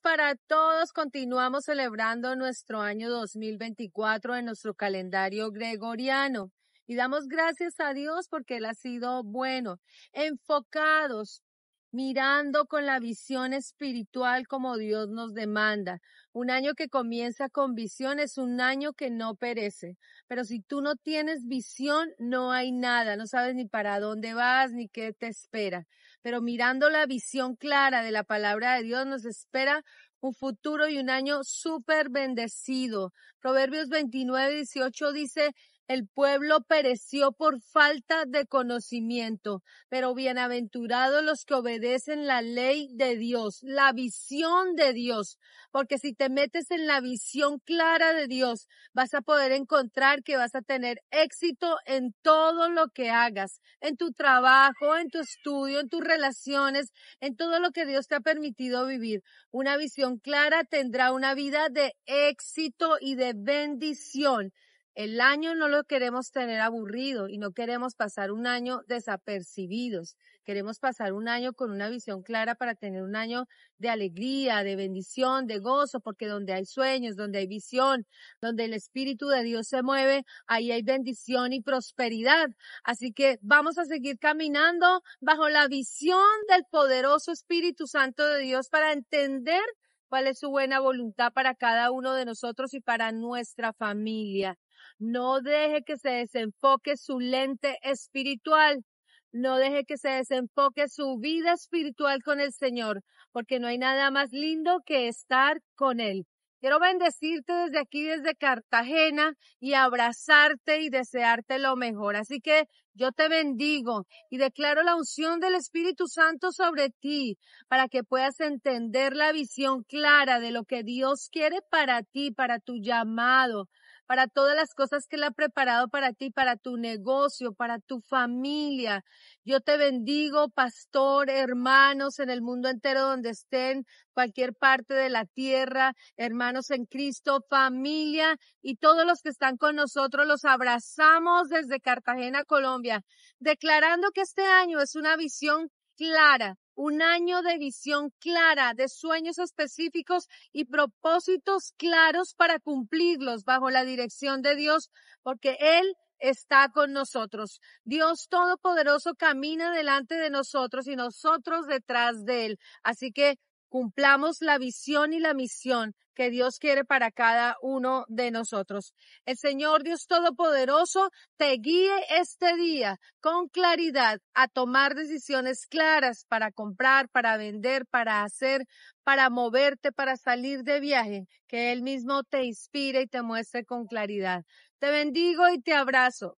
para todos. Continuamos celebrando nuestro año 2024 en nuestro calendario gregoriano. Y damos gracias a Dios porque Él ha sido bueno, enfocados, mirando con la visión espiritual como Dios nos demanda. Un año que comienza con visión es un año que no perece. Pero si tú no tienes visión, no hay nada, no sabes ni para dónde vas ni qué te espera. Pero mirando la visión clara de la palabra de Dios nos espera un futuro y un año súper bendecido. Proverbios 29, 18 dice, el pueblo pereció por falta de conocimiento, pero bienaventurados los que obedecen la ley de Dios, la visión de Dios, porque si te metes en la visión clara de Dios, vas a poder encontrar que vas a tener éxito en todo lo que hagas, en tu trabajo, en tu estudio, en tus relaciones, en todo lo que Dios te ha permitido vivir. Una visión clara tendrá una vida de éxito y de bendición. El año no lo queremos tener aburrido y no queremos pasar un año desapercibidos. Queremos pasar un año con una visión clara para tener un año de alegría, de bendición, de gozo, porque donde hay sueños, donde hay visión, donde el Espíritu de Dios se mueve, ahí hay bendición y prosperidad. Así que vamos a seguir caminando bajo la visión del poderoso Espíritu Santo de Dios para entender cuál es su buena voluntad para cada uno de nosotros y para nuestra familia. No deje que se desenfoque su lente espiritual. No deje que se desenfoque su vida espiritual con el Señor, porque no hay nada más lindo que estar con Él. Quiero bendecirte desde aquí, desde Cartagena, y abrazarte y desearte lo mejor. Así que yo te bendigo y declaro la unción del Espíritu Santo sobre ti para que puedas entender la visión clara de lo que Dios quiere para ti, para tu llamado, para todas las cosas que Él ha preparado para ti, para tu negocio, para tu familia. Yo te bendigo, pastor, hermanos en el mundo entero donde estén, cualquier parte de la tierra, hermanos en Cristo, familia y todos los que están con nosotros, los abrazamos desde Cartagena, Colombia, declarando que este año es una visión clara un año de visión clara, de sueños específicos y propósitos claros para cumplirlos bajo la dirección de Dios, porque Él está con nosotros. Dios Todopoderoso camina delante de nosotros y nosotros detrás de Él. Así que cumplamos la visión y la misión que Dios quiere para cada uno de nosotros. El Señor Dios Todopoderoso te guíe este día con claridad a tomar decisiones claras para comprar, para vender, para hacer, para moverte, para salir de viaje, que Él mismo te inspire y te muestre con claridad. Te bendigo y te abrazo.